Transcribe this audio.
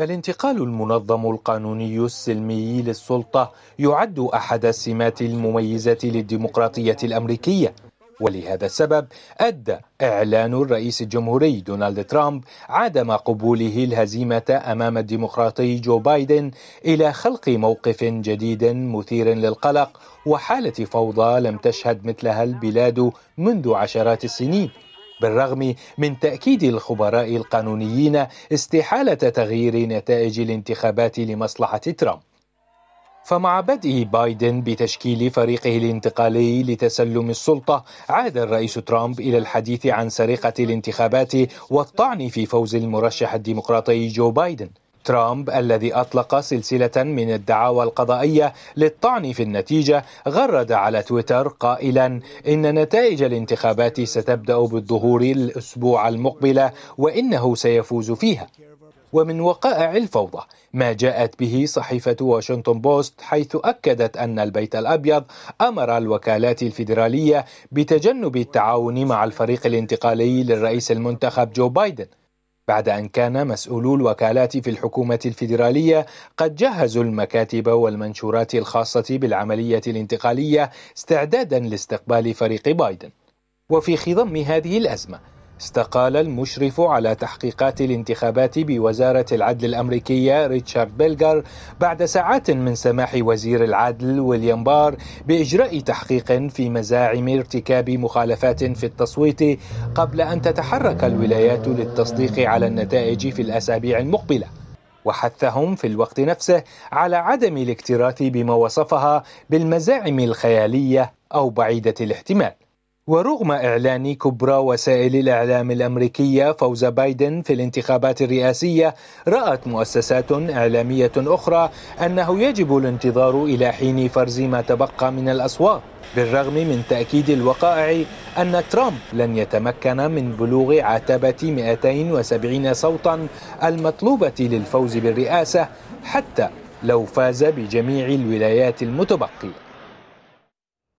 الانتقال المنظم القانوني السلمي للسلطة يعد أحد السمات المميزة للديمقراطية الأمريكية ولهذا السبب أدى إعلان الرئيس الجمهوري دونالد ترامب عدم قبوله الهزيمة أمام الديمقراطي جو بايدن إلى خلق موقف جديد مثير للقلق وحالة فوضى لم تشهد مثلها البلاد منذ عشرات السنين بالرغم من تأكيد الخبراء القانونيين استحالة تغيير نتائج الانتخابات لمصلحة ترامب. فمع بدء بايدن بتشكيل فريقه الانتقالي لتسلم السلطة عاد الرئيس ترامب إلى الحديث عن سرقة الانتخابات والطعن في فوز المرشح الديمقراطي جو بايدن ترامب الذي أطلق سلسلة من الدعاوى القضائية للطعن في النتيجة غرد على تويتر قائلا إن نتائج الانتخابات ستبدأ بالظهور الأسبوع المقبلة وإنه سيفوز فيها ومن وقائع الفوضى ما جاءت به صحيفة واشنطن بوست حيث أكدت أن البيت الأبيض أمر الوكالات الفيدرالية بتجنب التعاون مع الفريق الانتقالي للرئيس المنتخب جو بايدن بعد أن كان مسؤولو الوكالات في الحكومة الفيدرالية قد جهزوا المكاتب والمنشورات الخاصة بالعملية الانتقالية استعدادا لاستقبال فريق بايدن وفي خضم هذه الأزمة استقال المشرف على تحقيقات الانتخابات بوزارة العدل الأمريكية ريتشارد بيلغر بعد ساعات من سماح وزير العدل ويليام بار بإجراء تحقيق في مزاعم ارتكاب مخالفات في التصويت قبل أن تتحرك الولايات للتصديق على النتائج في الأسابيع المقبلة وحثهم في الوقت نفسه على عدم الاكتراث بما وصفها بالمزاعم الخيالية أو بعيدة الاحتمال ورغم إعلان كبرى وسائل الإعلام الأمريكية فوز بايدن في الانتخابات الرئاسية رأت مؤسسات إعلامية أخرى أنه يجب الانتظار إلى حين فرز ما تبقى من الأصوات بالرغم من تأكيد الوقائع أن ترامب لن يتمكن من بلوغ عتبة 270 صوتا المطلوبة للفوز بالرئاسة حتى لو فاز بجميع الولايات المتبقيه